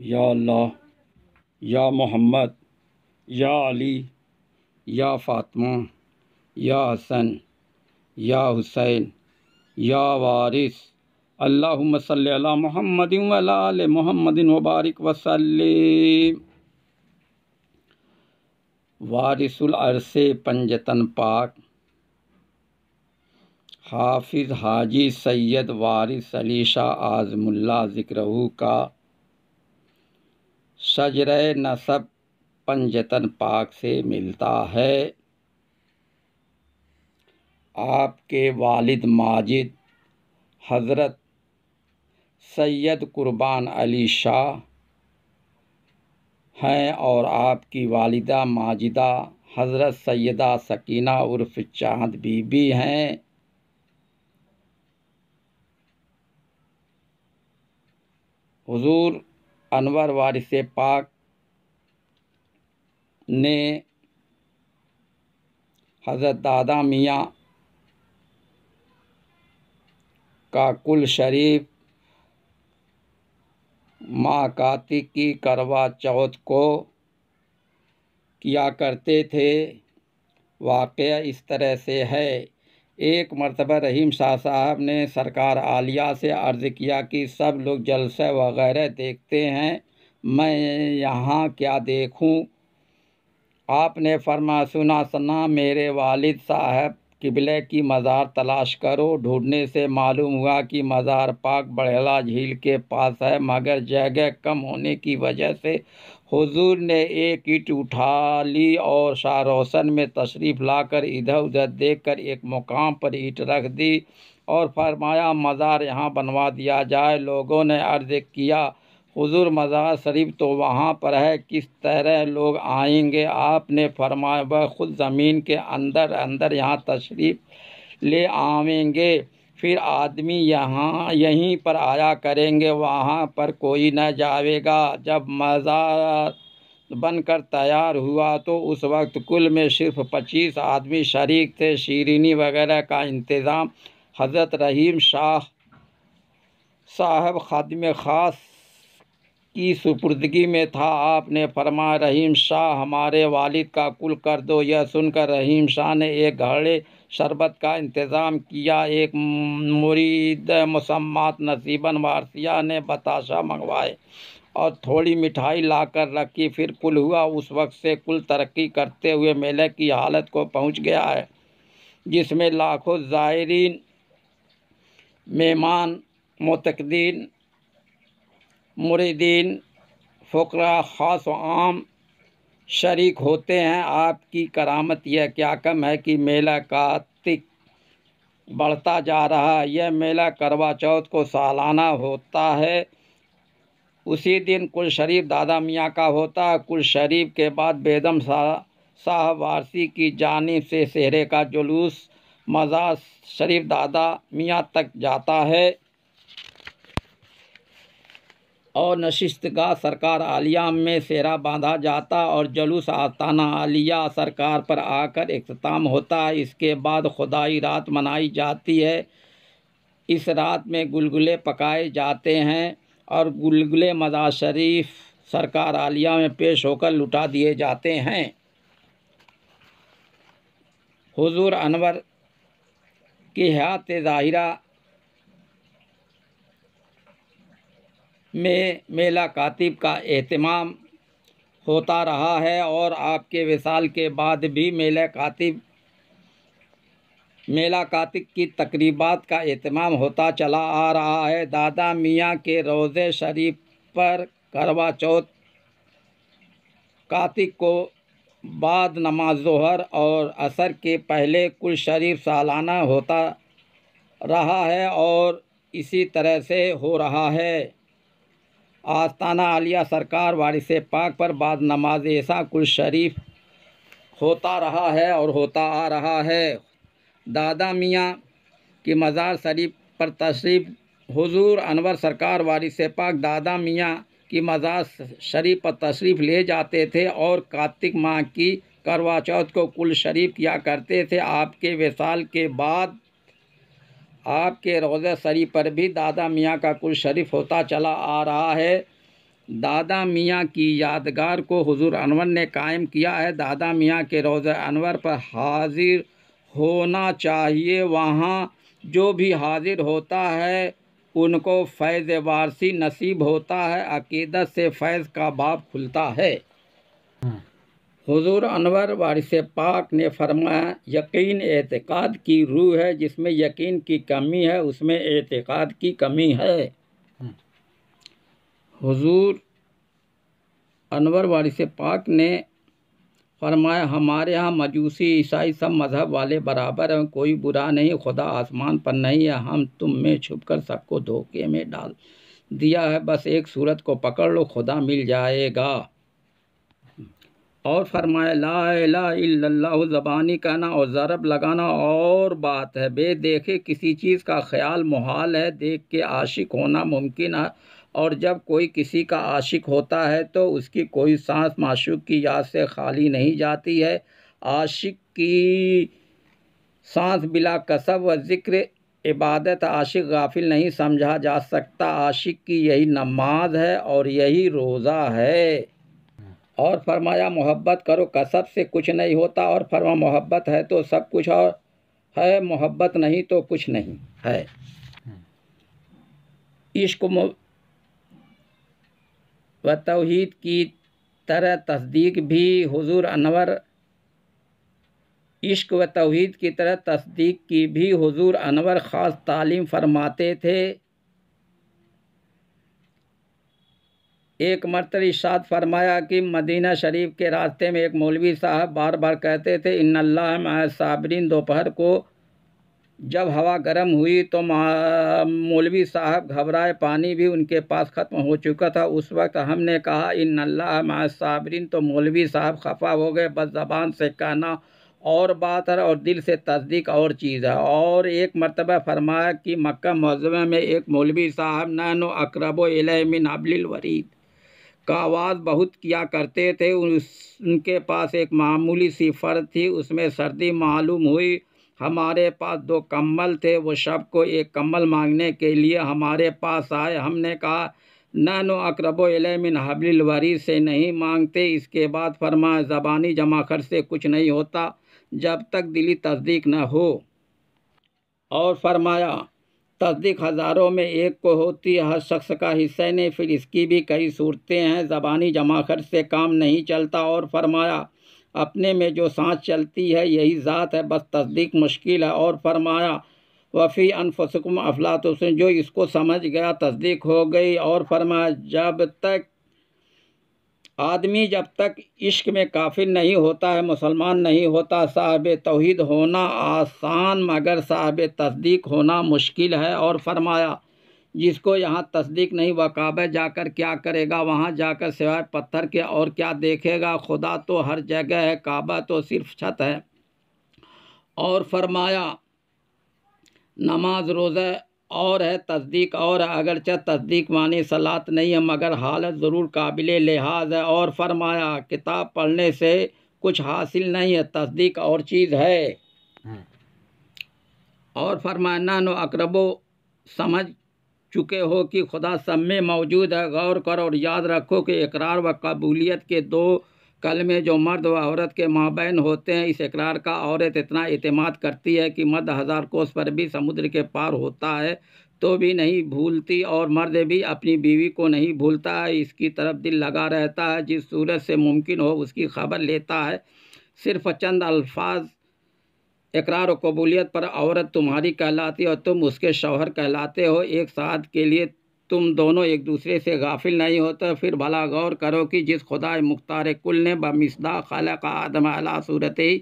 या अल्लाह या मोहम्मद या अली या फ़ातिमा या हसन या हुसैन या वारिस अल्लाहुम्म सल्ली मोहम्मद वल मोहम्मद वबारक वसल्लम वारिसुल अरसे पंजतन पाक हाफिज़ हाजी सैयद वारिस अली शाह आज़मुल्ला ज़िक्रहू का शजर नसब पंजतन पाक से मिलता है आपके वालिद माजिद हज़रत सैयद कुर्बान अली शाह हैं और आपकी वालिदा माजिदा हज़रत सैदा सकीना उर्फ चाँद बीबी हैं हुजूर अनवर वारिस पाक ने हज़रत दादा मियाँ का कुल शरीफ माँ कार्तिक की करवा चौथ को किया करते थे वाक़ इस तरह से है एक मरतबा रहीम शाह साहब ने सरकार आलिया से अर्ज़ किया कि सब लोग जलसे वगैरह देखते हैं मैं यहाँ क्या देखूँ आपने फरमा सुना सना मेरे वालिद साहब किबले की मज़ार तलाश करो ढूंढने से मालूम हुआ कि मज़ार पाक बड़ेला झील के पास है मगर जगह कम होने की वजह से हुजूर ने एक ईट उठा ली और शाहरोशन में तशरीफ़ लाकर इधर उधर देखकर एक मुकाम पर ईट रख दी और फरमाया मज़ार यहाँ बनवा दिया जाए लोगों ने अर्ज़ किया हुजूर मज़ार शरीफ तो वहाँ पर है किस तरह लोग आएंगे आपने फरमाया वह ख़ुद ज़मीन के अंदर अंदर यहाँ तशरीफ़ ले आवेंगे फिर आदमी यहाँ यहीं पर आया करेंगे वहाँ पर कोई न जावेगा जब मज़ार बनकर तैयार हुआ तो उस वक्त कुल में सिर्फ पच्चीस आदमी शरीक थे शीरीनी वगैरह का इंतज़ाम हज़रत रहीम शाह साहब खादम ख़ास की सुपुर्दगी में था आपने फरमा रहीम शाह हमारे वालिद का कुल कर दो यह सुनकर रहीम शाह ने एक घड़े शरबत का इंतज़ाम किया एक मुरीद मसम्मात नसीबन वारसिया ने बताशा मंगवाए और थोड़ी मिठाई लाकर रखी फिर कुल हुआ उस वक्त से कुल तरक्की करते हुए मेले की हालत को पहुंच गया है जिसमें लाखों ज़ायरीन मेहमान मतकदीन मुरीदीन फकर ख़ास आम शरीक होते हैं आपकी करामत यह क्या कम है कि मेला कार्तिक बढ़ता जा रहा है यह मेला करवा चौथ को सालाना होता है उसी दिन कुल शरीफ दादा मियाँ का होता है कुल शरीफ के बाद बेदम शाह शाह वारसी की जानब से सेहरे का जुलूस मज़ा शरीफ दादा मियाँ तक जाता है और नशिस्त का सरकार आलिया में सेरा बांधा जाता और जलूस आस्ताना आलिया सरकार पर आकर अख्ताम होता है इसके बाद खुदाई रात मनाई जाती है इस रात में गुलगुले पकाए जाते हैं और गुलगुले मजा शरीफ सरकार आलिया में पेश होकर लुटा दिए जाते हैं हुजूर अनवर की हयात ज़ाहिरा में मेला कातिब का अहतमाम होता रहा है और आपके विशाल के बाद भी मेला कातिब मेला कातिक की तकरीबात का अहतमाम होता चला आ रहा है दादा मियाँ के रोज़े शरीफ पर करवा चौथ कातिक को बाद नमाज जहर और असर के पहले कुल शरीफ सालाना होता रहा है और इसी तरह से हो रहा है आस्ताना आलिया सरकार वारिस पाक पर बाद नमाज ऐसा कुल शरीफ होता रहा है और होता आ रहा है दादा मियाँ की मज़ार शरीफ पर तशरीफ हुजूर अनवर सरकार वारिस पाक दादा मियाँ की मज़ार शरीफ पर तशरीफ़ ले जाते थे और कार्तिक माह की करवा चौथ को कुल शरीफ किया करते थे आपके वसाल के बाद आपके रोज़ शरीफ पर भी दादा मियाँ का कुल शरीफ होता चला आ रहा है दादा मियाँ की यादगार को हुजूर अनवर ने कायम किया है दादा मियाँ के रोज़ अनवर पर हाजिर होना चाहिए वहाँ जो भी हाजिर होता है उनको फैज़ वारसी नसीब होता है अकीदत से फैज़ का बाप खुलता है हम्म। हुजूर अनवर वारिस पाक ने फरमाया यकीन एतक़ाद की रूह है जिसमें यकीन की कमी है उसमें एतक़ाद की कमी है हम्म। हुजूर अनवर वारिस पाक ने फरमाया हमारे यहाँ मजूसी ईसाई सब मज़हब वाले बराबर हैं कोई बुरा नहीं खुदा आसमान पर नहीं है हम तुम में छुप कर सबको धोखे में डाल दिया है बस एक सूरत को पकड़ लो खुदा मिल जाएगा और फरमाया ला इला ज़बानी कहना और ज़रब लगाना और बात है बे देखे किसी चीज़ का ख्याल मुहाल है देख के आशिक होना मुमकिन है और जब कोई किसी का आशिक होता है तो उसकी कोई सांस माशूक की याद से खाली नहीं जाती है आशिक की सांस बिला कसब व ज़िक्र इबादत आशिक गाफिल नहीं समझा जा सकता आशिक की यही नमाज है और यही रोज़ा है और फरमाया मोहब्बत करो कसब से कुछ नहीं होता और फरमा मोहब्बत है तो सब कुछ और है मोहब्बत नहीं तो कुछ नहीं है इश्क व तोहद की तरह तस्दीक भी हुजूर अनवर इश्क व तोहद की तरह तस्दीक की भी हुजूर अनवर ख़ास तालीम फरमाते थे एक मरत इशाद फरमाया कि मदीना शरीफ के रास्ते में एक मौलवी साहब बार बार कहते थे इन साबरीन दोपहर को जब हवा गर्म हुई तो मौलवी साहब घबराए पानी भी उनके पास ख़त्म हो चुका था उस वक्त हमने कहा इन साबरीन तो मौलवी साहब खफा हो गए बस ज़बान से कहना और बात है और दिल से तस्दीक और चीज़ है और एक मरतबा फरमाया कि मक्का मुजमे में एक मौलवी साहब नानो अकरब मिन अबलवरीद का आवाज़ बहुत किया करते थे उनके पास एक मामूली सी फर थी उसमें सर्दी मालूम हुई हमारे पास दो कम्बल थे वो शब को एक कम्बल मांगने के लिए हमारे पास आए हमने कहा नहनो अकरबो इलेमिन हबलिल वरी से नहीं मांगते इसके बाद फरमाया ज़बानी जमाखर से कुछ नहीं होता जब तक दिली तस्दीक न हो और फरमाया तस्दीक हज़ारों में एक को होती है हर शख्स का हिस्से ने फिर इसकी भी कई सूरतें हैं ज़बानी जमाखट से काम नहीं चलता और फरमाया अपने में जो सांस चलती है यही ज़ात है बस तस्दीक मुश्किल है और फरमाया वफ़ी अनफसकुम अफलात उसने जो इसको समझ गया तस्दीक हो गई और फरमाया जब तक आदमी जब तक इश्क में काफिर नहीं होता है मुसलमान नहीं होता साहब तोहद होना आसान मगर साहब तस्दीक होना मुश्किल है और फरमाया जिसको यहाँ तस्दीक नहीं वकाब जाकर क्या करेगा वहाँ जाकर सिवाय पत्थर के और क्या देखेगा खुदा तो हर जगह है काबा तो सिर्फ छत है और फरमाया नमाज रोज़ा और है तस्दीक और है अगरचे तस्दीक माने सलात नहीं है मगर हालत ज़रूर काबिल लिहाज है और फरमाया किताब पढ़ने से कुछ हासिल नहीं है तस्दीक और चीज़ है हाँ। और फरमाना नो अकरबो समझ चुके हो कि खुदा सब में मौजूद है गौर करो और याद रखो कि इकरार व कबूलियत के दो कल में जो मर्द व औरत के माबैन होते हैं इस इकरार का औरत इतना अतमाद करती है कि मर्द हज़ार कोस पर भी समुद्र के पार होता है तो भी नहीं भूलती और मर्द भी अपनी बीवी को नहीं भूलता है इसकी तरफ दिल लगा रहता है जिस सूरत से मुमकिन हो उसकी खबर लेता है सिर्फ चंद अल्फाज इकरार कबूलियत पर औरत तुम्हारी कहलाती और तुम उसके शौहर कहलाते हो एक साथ के लिए तुम दोनों एक दूसरे से गाफिल नहीं होते फिर भला गौर करो कि जिस खुदा मुख्तार कुल ने बमिसदा खल का आदम अला सूरत ही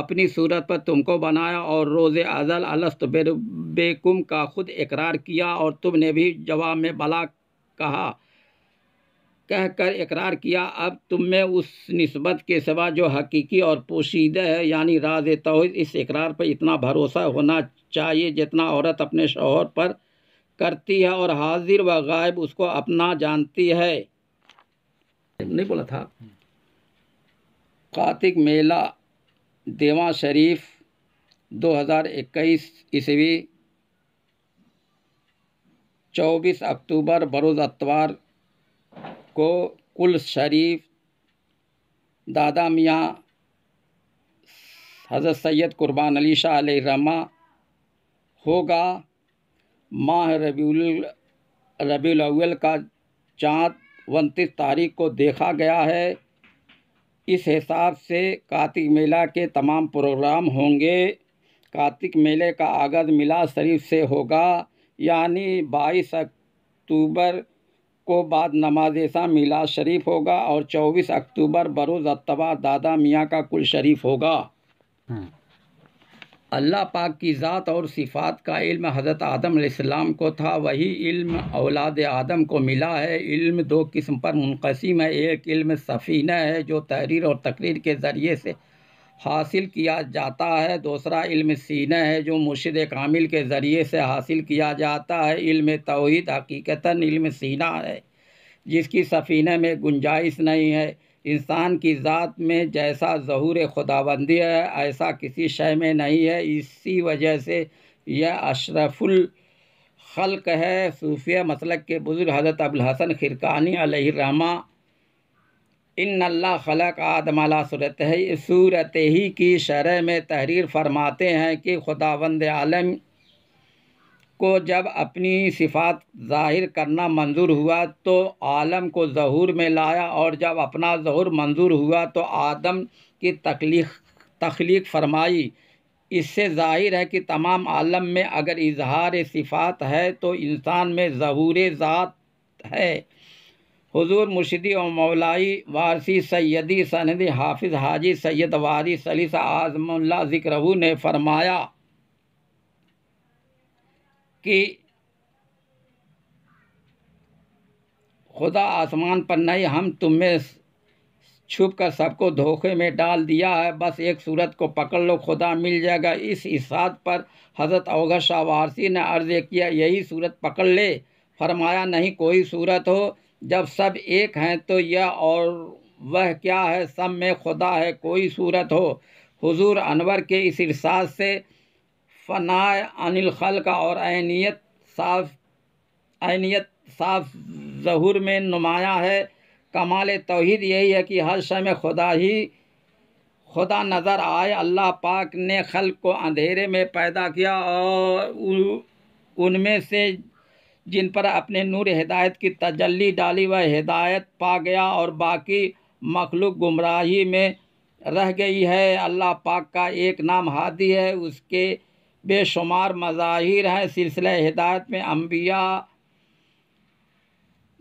अपनी सूरत पर तुमको बनाया और रोज़ अजल अलस्त बेकुम का खुद इकरार किया और तुमने भी जवाब में भला कहा कह कर इकरार किया अब तुम में उस नस्बत के सिवा जो हकीकी और पोशीदा है यानी राज तो इस इकरार पर इतना भरोसा होना चाहिए जितना औरत अपने शोहर पर करती है और हाजिर व गायब उसको अपना जानती है नहीं बोला था कार्तिक मेला देवा शरीफ 2021 ईस्वी चौबीस अक्टूबर बरोज़ अतवार को कुल शरीफ दादा मियाँ हज़रत सैयद कुर्बान अली शाह रहमा होगा माह रबी रबी अव्वल का चाँद उनतीस तारीख को देखा गया है इस हिसाब से कार्तिक मेला के तमाम प्रोग्राम होंगे कार्तिक मेले का आगाज मिला शरीफ से होगा यानी बाईस अक्टूबर को बाद नमाज ऐसा मिलाद शरीफ होगा और चौबीस अक्टूबर बरोज़ अतबा दादा मियाँ का कुल शरीफ होगा हाँ। अल्लाह पाक की ज़ात और सिफ़ात का इल्म हज़रत आदम को था वही इल्म औलाद आदम को मिला है इल्म दो किस्म पर मुनकसम है एक इल्म सफ़ीना है जो तहरीर और तकरीर के ज़रिए से हासिल किया जाता है दूसरा इल्म सीना है जो मुर्शद कामिल के ज़रिए से हासिल किया जाता है इल्म तोहद हकीकता इल्म सीना है जिसकी सफ़ीना में गुंजाइश नहीं है इंसान की ज़ात में जैसा ज़हूर खुदाबंदी है ऐसा किसी शय में नहीं है इसी वजह से यह अशरफुल खल्क है सूफिया मसलक के बुज़ुर्ग हज़रत अबुल हसन खिरकानी रहमा इन अल्लाह खलक आदमला सूरत सूरत ही की शरह में तहरीर फरमाते हैं कि खुदावंद आलम को जब अपनी सिफात ज़ाहिर करना मंजूर हुआ तो आलम को ज़हूर में लाया और जब अपना ज़हूर मंजूर हुआ तो आदम की तख्लीक तख्लीक फरमाई इससे ज़ाहिर है कि तमाम आलम में अगर इजहार सिफात है तो इंसान में ज़हूर ज़ात है हुजूर मुर्शिदी और मौलाई वारसी सैदी सनद हाफिज़ हाजी सैद वारी सलीस आजमल्ला ज़िक्रहू ने फरमाया कि खुदा आसमान पर नहीं हम तुम्हें छुप कर सबको धोखे में डाल दिया है बस एक सूरत को पकड़ लो खुदा मिल जाएगा इस इसाद पर हज़रत अवगत शाह वारसी ने अर्ज़ किया यही सूरत पकड़ ले फरमाया नहीं कोई सूरत हो जब सब एक हैं तो यह और वह क्या है सब में खुदा है कोई सूरत हो हुजूर अनवर के इस इरसाद से फनाए अनिल खल का और आयनीत साफ आयनीत साफ जहूर में नुमाया है कमाल तोहद यही है कि हर शय में खुदा ही खुदा नज़र आए अल्लाह पाक ने खल को अंधेरे में पैदा किया और उनमें से जिन पर अपने नूर हिदायत की तजल्ली डाली वह हिदायत पा गया और बाकी मखलूक गुमराही में रह गई है अल्लाह पाक का एक नाम हादी है उसके बेशुमार मज़ाहिर हैं सिलसिला हिदायत में अम्बिया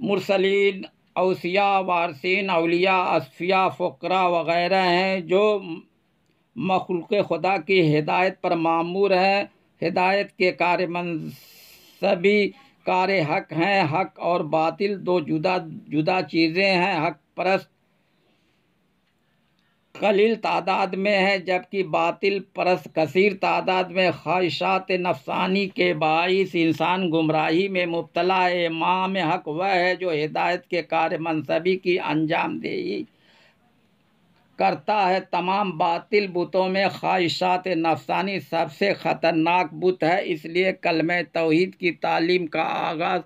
मुरसलिन अवसिया वारसिन अलिया असफिया फ़करा वगैरह हैं जो मखलूक खुदा की हिदायत पर मामूर हैं हिदायत के कार सभी कार हक हैं हक और बातिल दो जुदा जुदा चीज़ें हैं हक परस्त कलील तादाद में है जबकि बातिल परस कसीर तादाद में ख्वाहिशात नफसानी के बाइस इंसान गुमराही में मुबतला है इमाम हक वह है जो हिदायत के कार्य मनसबी की अंजाम देही करता है तमाम बातिल बुतों में ख्वाहिशात नफसानी सबसे ख़तरनाक बुत है इसलिए कलम तोहद की तालीम का आगाज़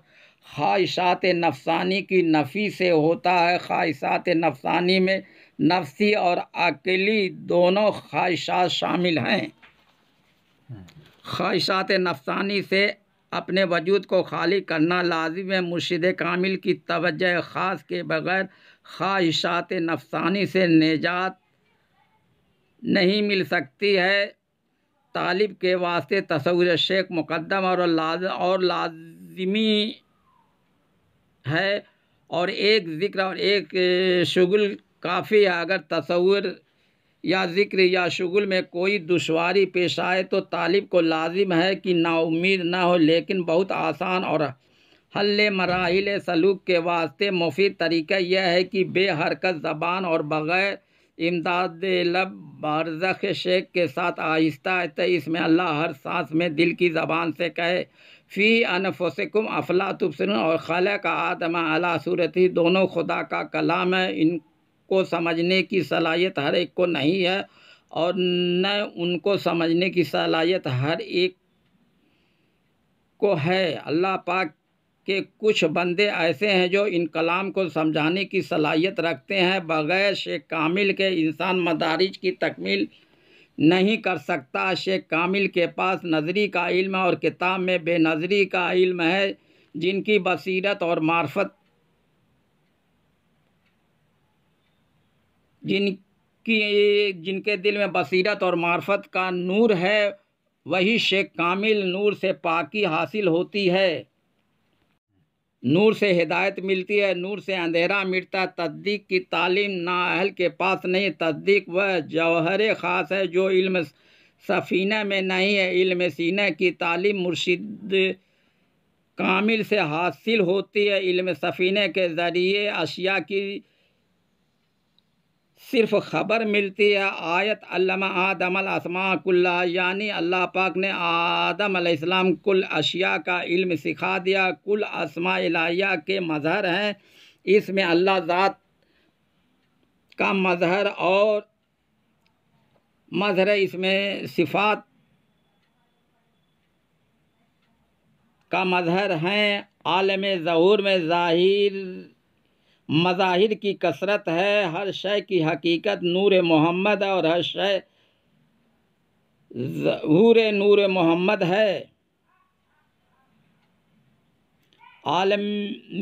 ख्वाहिशात नफसानी की नफ़ी से होता है ख्वाहिशात नफसानी में नफसी और अकेली दोनों ख्वाहिशात शामिल हैं ख्वाहिशात नफसानी से अपने वजूद को खाली करना लाजिम है मुर्शद कामिल की तवज्जह ख़ास के बगैर ख्वाहिशात नफसानी से निजात नहीं मिल सकती है तालिब के वास्ते तस्वुर शेख मुकदम और लाज और लाजमी है और एक ज़िक्र और एक शुगल काफ़ी है अगर तस्वुर या ज़िक्र या शगुल में कोई दुशारी पेश आए तो तालिब को लाजिम है कि नाउमीद ना हो लेकिन बहुत आसान और हल मराहल सलूक के वास्ते मुफीद तरीका यह है कि बेहरकत ज़बान और बग़ैर इमदाद लब बारजख शेख के साथ आहिस्ता आहिस्ता इसमें अल्लाह हर सांस में दिल की ज़बान से कहे फ़ी अनफसकुम अफला तुबसन और खल का आदम अला सूरत ही दोनों खुदा का कलाम है इन को समझने की सलाहियत हर एक को नहीं है और न उनको समझने की सलाहियत हर एक को है अल्लाह पाक के कुछ बंदे ऐसे हैं जो इन कलाम को समझाने की सलाहियत रखते हैं बग़ैर शेख कामिल के इंसान मदारिज की तकमील नहीं कर सकता शेख कामिल के पास नज़री का इल्म और किताब में बेनज़री का इल्म है जिनकी बसीरत और मार्फत जिनकी जिनके दिल में बसीरत और मार्फत का नूर है वही शेख कामिल नूर से पाकी हासिल होती है नूर से हिदायत मिलती है नूर से अंधेरा मिटता तद्दीक की तालीम अहल के पास नहीं तद्दीक वह जौहर ख़ास है जो इल्म सफ़ीना में नहीं है इल्म सीना की तालीम मुर्शिद कामिल से हासिल होती है इल्म सफ़ीने के ज़रिए अशिया की सिर्फ खबर मिलती है आयत अल्लामा आदम असमाकुल्ला यानी अल्लाह पाक ने आदम अलैहिस्सलाम कुल अशिया का इल्म सिखा दिया कुल असमा इलाहिया के मज़हर हैं इसमें अल्लाह ज़ात का मज़हर और मज़हर इसमें सिफात का मज़हर हैं आलम ज़हूर में ज़ाहिर मज़ाहिर की कसरत है हर शय की हकीकत नूर मोहम्मद और हर शय जहूर नूर मोहम्मद है आलम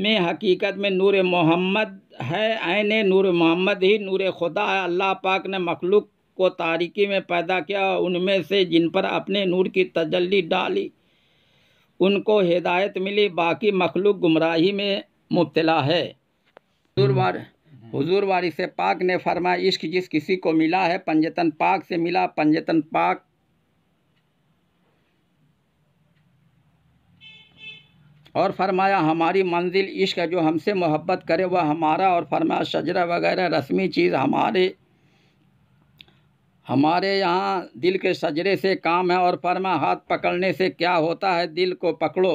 में हकीकत में नूर मोहम्मद है आन नूर मोहम्मद ही नूर खुदा है अल्लाह पाक ने मखलूक को तारिकी में पैदा किया उनमें से जिन पर अपने नूर की तजल्ली डाली उनको हिदायत मिली बाकी मखलूक गुमराही में मुबतला है हुजूर वारी से पाक ने फरमाया इश्क जिस किसी को मिला है पंजतन पाक से मिला पंजतन पाक और फरमाया हमारी मंजिल इश्क है जो हमसे मोहब्बत करे वह हमारा और फरमाया शजरा वगैरह रस्मी चीज़ हमारे हमारे यहाँ दिल के सजरे से काम है और फरमा हाथ पकड़ने से क्या होता है दिल को पकड़ो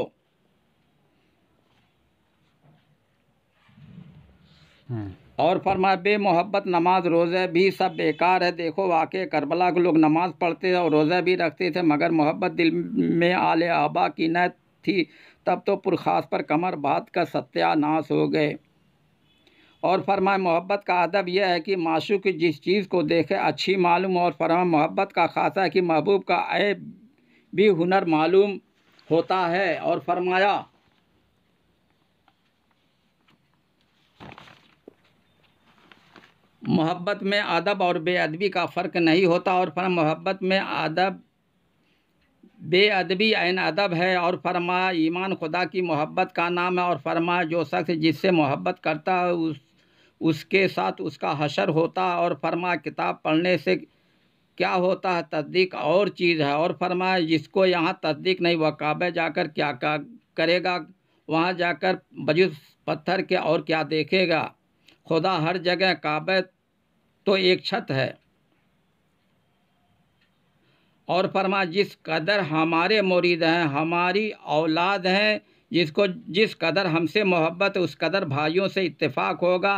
और फरमाए बे मोहब्बत नमाज रोज़े भी सब बेकार है देखो वाक़ करबला के लोग नमाज पढ़ते थे और रोज़े भी रखते थे मगर मोहब्बत दिल में आले आबा की न थी तब तो पुरखास पर कमर बात का सत्यानाश हो गए और फरमाए मोहब्बत का अदब यह है कि माशूक जिस चीज़ को देखे अच्छी मालूम और फरमाए मोहब्बत का खासा है कि महबूब का ऐब भी हुनर मालूम होता है और फरमाया मोहब्बत में अदब और बेअदबी का फ़र्क नहीं होता और फरमा मोहब्बत में अदब बेअदबी आन अदब है और फरमा ईमान खुदा की मोहब्बत का नाम है और फरमा जो शख्स जिससे मोहब्बत करता है उस उसके साथ उसका हशर होता है और फरमा किताब पढ़ने से क्या होता है तस्दीक और चीज़ है और फरमा जिसको यहाँ तस्दीक नहीं वह काबे जाकर क्या करेगा वहाँ जाकर बजुस पत्थर के और क्या देखेगा खुदा हर जगह काबे तो एक छत है और फरमा जिस कदर हमारे मुरीद हैं हमारी औलाद हैं जिसको जिस कदर हमसे मोहब्बत उस कदर भाइयों से इत्तेफाक होगा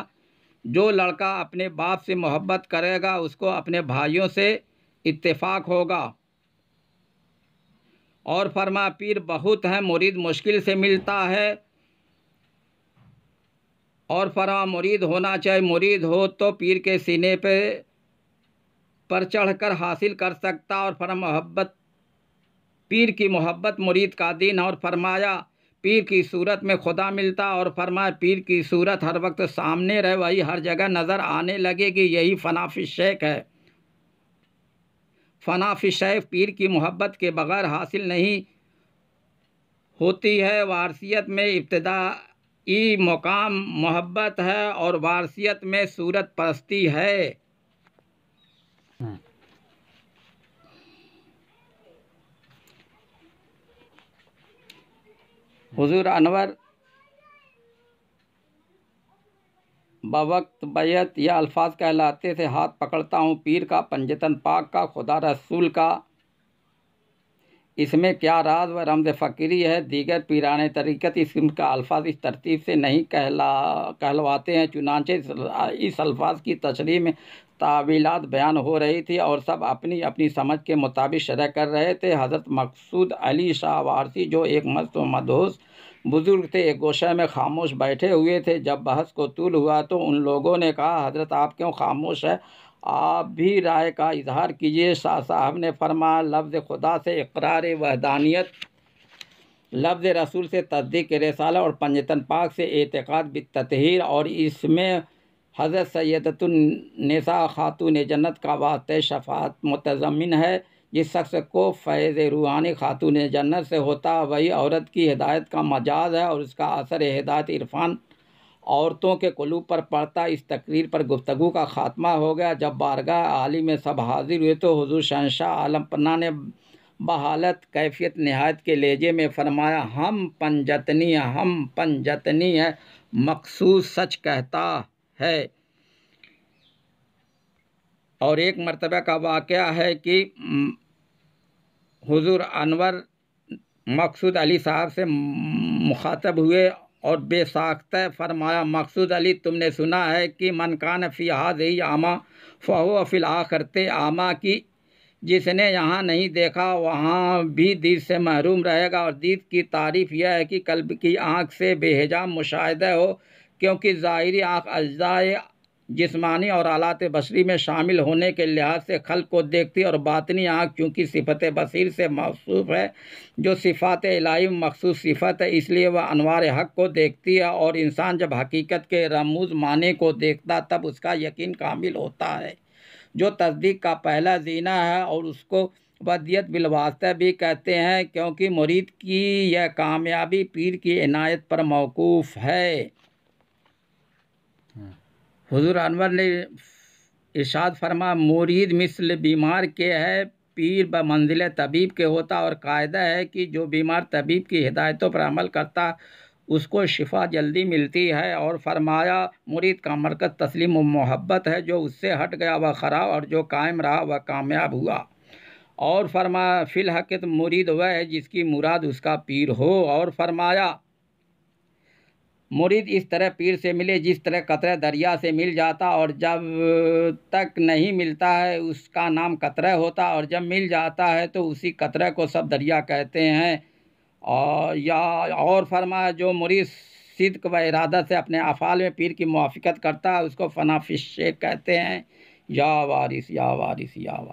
जो लड़का अपने बाप से मोहब्बत करेगा उसको अपने भाइयों से इत्तेफाक होगा और फरमा पीर बहुत हैं मुरीद मुश्किल से मिलता है और फरा मुरीद होना चाहे मुरीद हो तो पीर के सीने पे पर चढ़कर हासिल कर सकता और फरा मोहब्बत पीर की मोहब्बत मुरीद का दिन और फरमाया पीर की सूरत में खुदा मिलता और फरमाया पीर की सूरत हर वक्त सामने रहे वही हर जगह नज़र आने लगेगी यही फनाफी शेख है फनाफी शेख पीर की मोहब्बत के बगैर हासिल नहीं होती है वारसीत में इब्तदा ई मुकाम मोहब्बत है और वारसियत में सूरत परस्ती है हम्म। हुजूर अनवर बवक्त बैत या अल्फाज कहलाते से हाथ पकड़ता हूँ पीर का पंजतन पाक का खुदा रसूल का इसमें क्या राज व रमज फ़कीरी है दीगर पीरान तरीक़त इस का अल्फाज इस तरतीब से नहीं कहला कहलवाते हैं चुनाचे इस अल्फाज की तशरी में तावीलात बयान हो रही थी और सब अपनी अपनी समझ के मुताबिक शरह कर रहे थे हज़रत मकसूद अली शाह वारसी जो एक मस्त मदहोस बुज़ुर्ग थे एक गोशे में खामोश बैठे हुए थे जब बहस को तूल हुआ तो उन लोगों ने कहा हज़रत आप क्यों खामोश है आप भी राय का इजहार कीजिए शाह साहब ने फरमाया लफ्ज़ खुदा से इकरार वहदानियत लफ्ज़ रसूल से तस्दीक रसाला और पंजतन पाक से एतक़ाद बतहर और इसमें हज़रत सैदतुलनसा खातून जन्नत का वास्ते शफात मुतजमिन है जिस शख्स को फैज़ रूहानी खातून जन्नत से होता वही औरत की हिदायत का मजाज है और उसका असर हिदायत इरफान औरतों के कुलूब पर पड़ता इस तकरीर पर गुफ्तगु का ख़ात्मा हो गया जब बारगाह आली में सब हाजिर हुए तो हजूर शहनशाह आलम पन्ना ने बहालत कैफियत नहायत के लेजे में फरमाया हम पंजतनी हम पंजतनी है मखसूस सच कहता है और एक मरतबा का वाक़ है कि हुजूर अनवर मकसूद अली साहब से मुखातब हुए और बेसाख्त फरमाया मकसूद अली तुमने सुना है कि मनकान फ़ी ही आमा फ़हो फ़िल करते आमा की जिसने यहाँ नहीं देखा वहाँ भी दीद से महरूम रहेगा और दीद की तारीफ़ यह है कि कल्ब की आँख से बेहजाम मुशाह हो क्योंकि ज़ाहरी आँख अज्जाए जिसमानी और आलात बशरी में शामिल होने के लिहाज से खल को देखती और बातनी आँख चूँकि सिफत बसीर से मौसू है जो सिफात इलाही मखसूस सिफत है इसलिए वह अनवार हक को देखती है और इंसान जब हकीकत के रमूज माने को देखता तब उसका यकीन कामिल होता है जो तस्दीक का पहला जीना है और उसको बदियत बिलवास्ता भी कहते हैं क्योंकि मुरीद की यह कामयाबी पीर की इनायत पर मौकूफ़ है हुजूर अनवर ने इशाद फरमा मुरीद मिसल बीमार के है पीर ब मंजिल तबीब के होता और कायदा है कि जो बीमार तबीब की हिदायतों पर अमल करता उसको शिफा जल्दी मिलती है और फरमाया मुरीद का मरकज़ तस्लीम मोहब्बत है जो उससे हट गया वह ख़राब और जो कायम रहा वह कामयाब हुआ और फरमा फ़िलहक़त मुरीद वह है जिसकी मुराद उसका पीर हो और फरमाया मुरीद इस तरह पीर से मिले जिस तरह कतरा दरिया से मिल जाता और जब तक नहीं मिलता है उसका नाम कतरा होता और जब मिल जाता है तो उसी कतरा को सब दरिया कहते हैं और या और फरमाया जो मुरीद सिद्क व इरादा से अपने अफ़ाल में पीर की मुआफ़त करता है उसको फनाफिश कहते हैं या वारिस या वारिस या वारिस